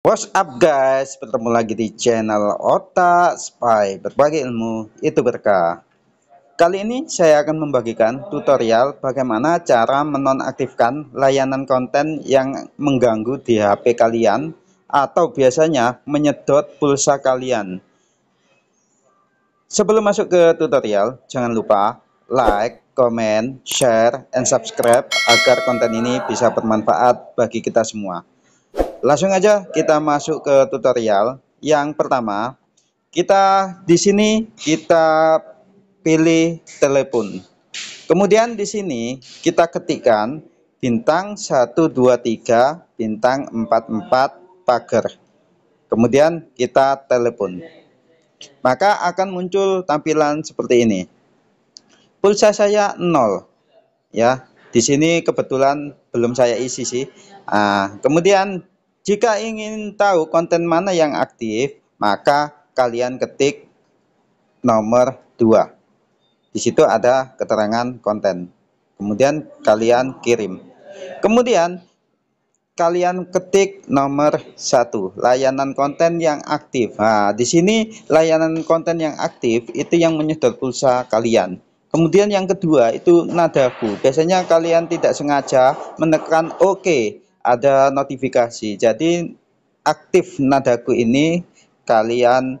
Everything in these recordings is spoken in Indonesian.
What's up guys, bertemu lagi di channel Otak Spy, berbagi ilmu itu berkah. Kali ini saya akan membagikan tutorial bagaimana cara menonaktifkan layanan konten yang mengganggu di HP kalian atau biasanya menyedot pulsa kalian. Sebelum masuk ke tutorial, jangan lupa like, comment, share, and subscribe agar konten ini bisa bermanfaat bagi kita semua. Langsung aja kita masuk ke tutorial. Yang pertama, kita di sini kita pilih telepon. Kemudian di sini kita ketikkan bintang 123 bintang 44 pagar. Kemudian kita telepon. Maka akan muncul tampilan seperti ini. Pulsa saya 0. Ya, di sini kebetulan belum saya isi sih. Nah, kemudian jika ingin tahu konten mana yang aktif, maka kalian ketik nomor 2. Di situ ada keterangan konten. Kemudian kalian kirim. Kemudian kalian ketik nomor 1, layanan konten yang aktif. Nah, di sini layanan konten yang aktif itu yang menyedot pulsa kalian. Kemudian yang kedua itu nadaku. Biasanya kalian tidak sengaja menekan OK ada notifikasi. Jadi aktif nadaku ini kalian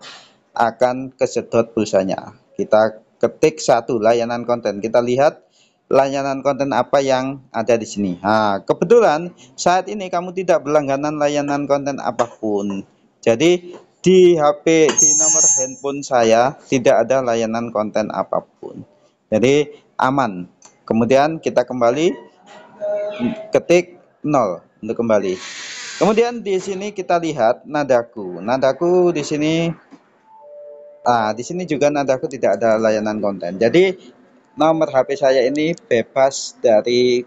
akan kesedot pulsanya. Kita ketik satu layanan konten. Kita lihat layanan konten apa yang ada di sini. Nah, kebetulan saat ini kamu tidak berlangganan layanan konten apapun. Jadi di HP di nomor handphone saya tidak ada layanan konten apapun. Jadi aman. Kemudian kita kembali ketik 0 untuk kembali. Kemudian di sini kita lihat nadaku. Nadaku di sini ah di sini juga nadaku tidak ada layanan konten. Jadi nomor HP saya ini bebas dari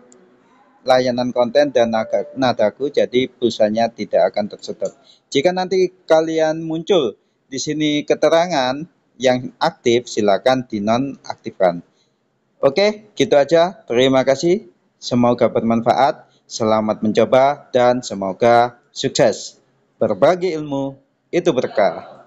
layanan konten dan nadaku jadi pulsanya tidak akan tersedot. Jika nanti kalian muncul di sini keterangan yang aktif silakan dinonaktifkan. Oke, gitu aja. Terima kasih. Semoga bermanfaat. Selamat mencoba dan semoga sukses. Berbagi ilmu itu berkah.